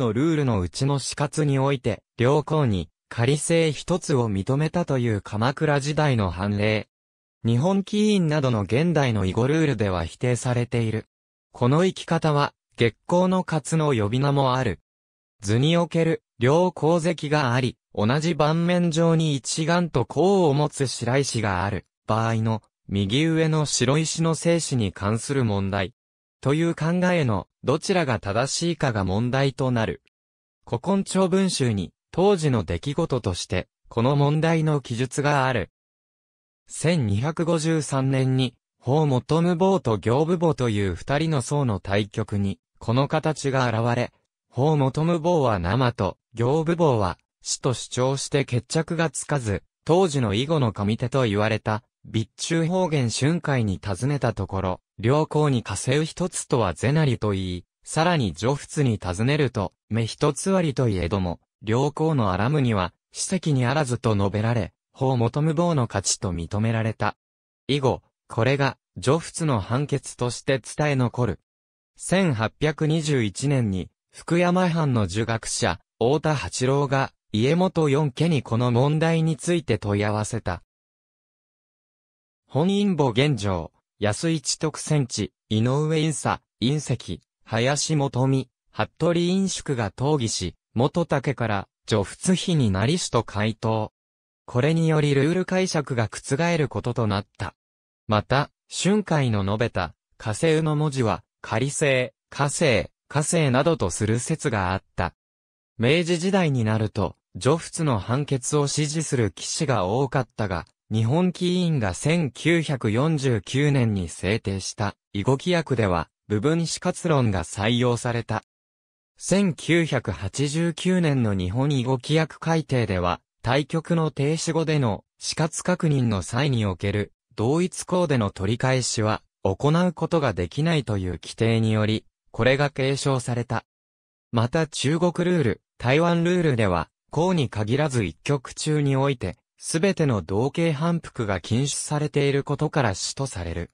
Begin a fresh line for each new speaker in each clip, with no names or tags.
のルールのうちの死活において、両校に仮性一つを認めたという鎌倉時代の判例。日本起因などの現代の囲碁ルールでは否定されている。この生き方は、月光の活の呼び名もある。図における、両鉱石があり、同じ盤面上に一眼と項を持つ白石がある場合の、右上の白石の生死に関する問題。という考えのどちらが正しいかが問題となる。古今朝文集に、当時の出来事として、この問題の記述がある。1253年に、法元無謀と行部母という二人の層の対局に、この形が現れ、法元無謀は生と、行部母は、死と主張して決着がつかず、当時の囲碁の神手と言われた、備中方言春会に尋ねたところ、両校に稼う一つとはゼナリと言い、さらに女仏に尋ねると、目一つ割といえども、両校のアラむには、史跡にあらずと述べられ、法求無謀の価値と認められた。以後、これが、女仏の判決として伝え残る。1821年に、福山藩の儒学者、太田八郎が、家元四家にこの問題について問い合わせた。本因母現状、安市徳選地、井上院佐、隕石、林元美、服部飲宿が討議し、元竹から、除仏費になりしと回答。これによりルール解釈が覆ることとなった。また、春海の述べた、火星の文字は、仮星、火星、火星などとする説があった。明治時代になると、除仏の判決を支持する騎士が多かったが、日本棋院が1949年に制定した囲碁規約では部分死活論が採用された。1989年の日本囲碁規約改定では対局の停止後での死活確認の際における同一項での取り返しは行うことができないという規定により、これが継承された。また中国ルール、台湾ルールでは、項に限らず一局中において、すべての同型反復が禁止されていることから主とされる。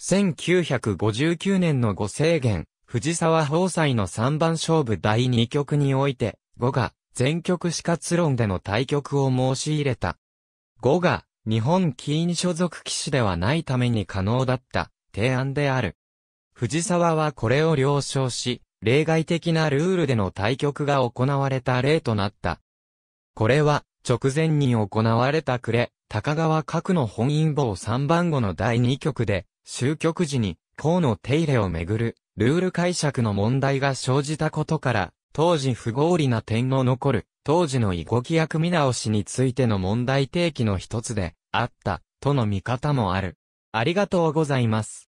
1959年のご制限、藤沢法祭の3番勝負第2局において、5が全局死活論での対局を申し入れた。5が日本キー所属騎士ではないために可能だった提案である。藤沢はこれを了承し、例外的なルールでの対局が行われた例となった。これは、直前に行われた暮れ、高川角の本因坊3番後の第2局で、終局時に、河の手入れをめぐる、ルール解釈の問題が生じたことから、当時不合理な点の残る、当時の囲碁規約見直しについての問題提起の一つで、あった、との見方もある。ありがとうございます。